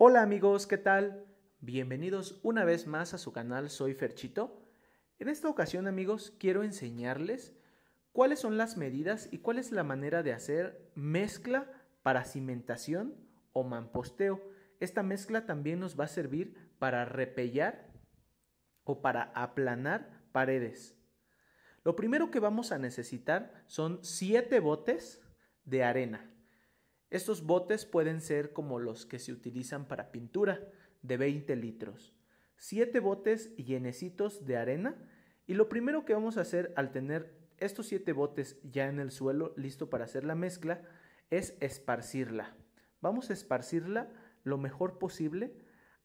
Hola amigos, ¿qué tal? Bienvenidos una vez más a su canal Soy Ferchito. En esta ocasión amigos quiero enseñarles cuáles son las medidas y cuál es la manera de hacer mezcla para cimentación o mamposteo. Esta mezcla también nos va a servir para repellar o para aplanar paredes. Lo primero que vamos a necesitar son 7 botes de arena. Estos botes pueden ser como los que se utilizan para pintura, de 20 litros, Siete botes llenecitos de arena y lo primero que vamos a hacer al tener estos siete botes ya en el suelo listo para hacer la mezcla es esparcirla. Vamos a esparcirla lo mejor posible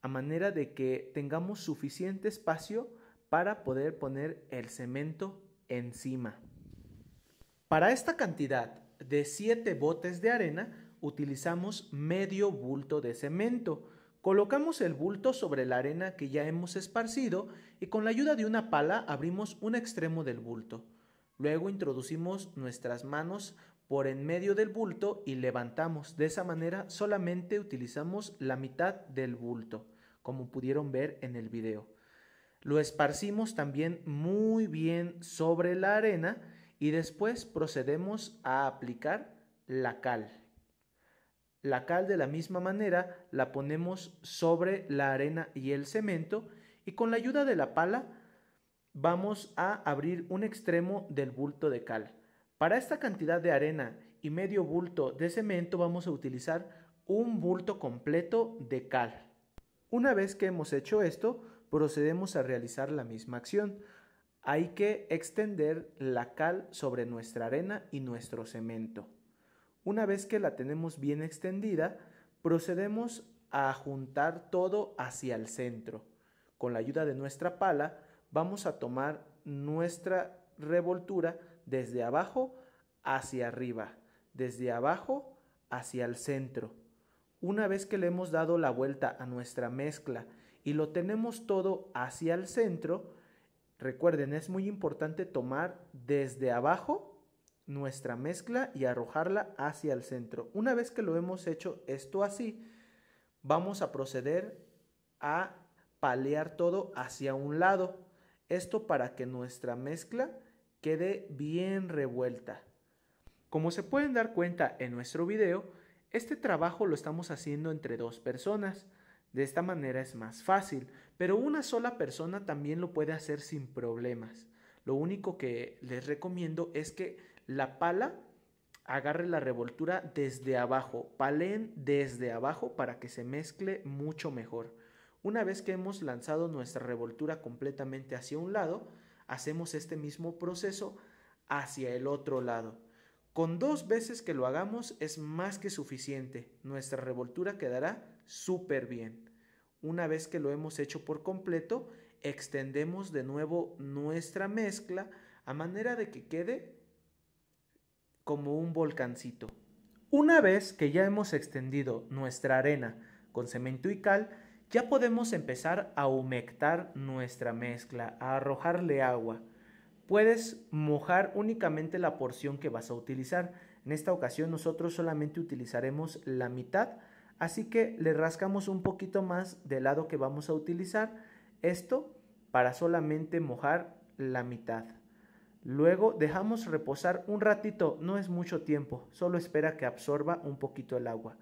a manera de que tengamos suficiente espacio para poder poner el cemento encima. Para esta cantidad de 7 botes de arena utilizamos medio bulto de cemento. Colocamos el bulto sobre la arena que ya hemos esparcido y con la ayuda de una pala abrimos un extremo del bulto. Luego introducimos nuestras manos por en medio del bulto y levantamos. De esa manera solamente utilizamos la mitad del bulto, como pudieron ver en el video. Lo esparcimos también muy bien sobre la arena y después procedemos a aplicar la cal la cal de la misma manera la ponemos sobre la arena y el cemento y con la ayuda de la pala vamos a abrir un extremo del bulto de cal. Para esta cantidad de arena y medio bulto de cemento vamos a utilizar un bulto completo de cal. Una vez que hemos hecho esto, procedemos a realizar la misma acción. Hay que extender la cal sobre nuestra arena y nuestro cemento. Una vez que la tenemos bien extendida, procedemos a juntar todo hacia el centro. Con la ayuda de nuestra pala, vamos a tomar nuestra revoltura desde abajo hacia arriba, desde abajo hacia el centro. Una vez que le hemos dado la vuelta a nuestra mezcla y lo tenemos todo hacia el centro, recuerden, es muy importante tomar desde abajo nuestra mezcla y arrojarla hacia el centro. Una vez que lo hemos hecho esto así, vamos a proceder a palear todo hacia un lado. Esto para que nuestra mezcla quede bien revuelta. Como se pueden dar cuenta en nuestro video, este trabajo lo estamos haciendo entre dos personas. De esta manera es más fácil, pero una sola persona también lo puede hacer sin problemas. Lo único que les recomiendo es que la pala agarre la revoltura desde abajo, palen desde abajo para que se mezcle mucho mejor. Una vez que hemos lanzado nuestra revoltura completamente hacia un lado, hacemos este mismo proceso hacia el otro lado. Con dos veces que lo hagamos es más que suficiente, nuestra revoltura quedará súper bien. Una vez que lo hemos hecho por completo, extendemos de nuevo nuestra mezcla a manera de que quede como un volcancito. Una vez que ya hemos extendido nuestra arena con cemento y cal, ya podemos empezar a humectar nuestra mezcla, a arrojarle agua. Puedes mojar únicamente la porción que vas a utilizar. En esta ocasión nosotros solamente utilizaremos la mitad, así que le rascamos un poquito más del lado que vamos a utilizar. Esto para solamente mojar la mitad. Luego dejamos reposar un ratito, no es mucho tiempo, solo espera que absorba un poquito el agua.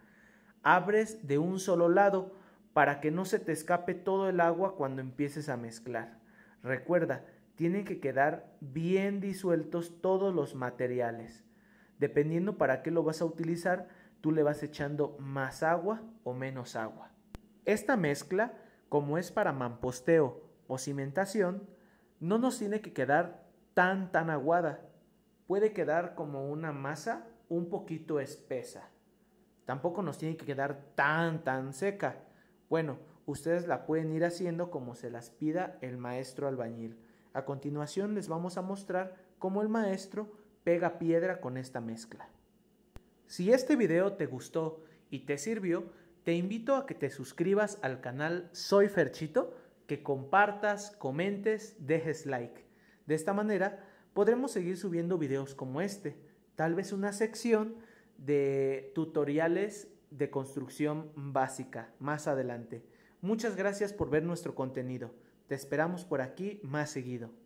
Abres de un solo lado para que no se te escape todo el agua cuando empieces a mezclar. Recuerda, tienen que quedar bien disueltos todos los materiales. Dependiendo para qué lo vas a utilizar, tú le vas echando más agua o menos agua. Esta mezcla, como es para mamposteo o cimentación, no nos tiene que quedar tan aguada. Puede quedar como una masa un poquito espesa. Tampoco nos tiene que quedar tan tan seca. Bueno, ustedes la pueden ir haciendo como se las pida el maestro albañil. A continuación les vamos a mostrar cómo el maestro pega piedra con esta mezcla. Si este vídeo te gustó y te sirvió, te invito a que te suscribas al canal Soy Ferchito, que compartas, comentes, dejes like. De esta manera podremos seguir subiendo videos como este, tal vez una sección de tutoriales de construcción básica más adelante. Muchas gracias por ver nuestro contenido. Te esperamos por aquí más seguido.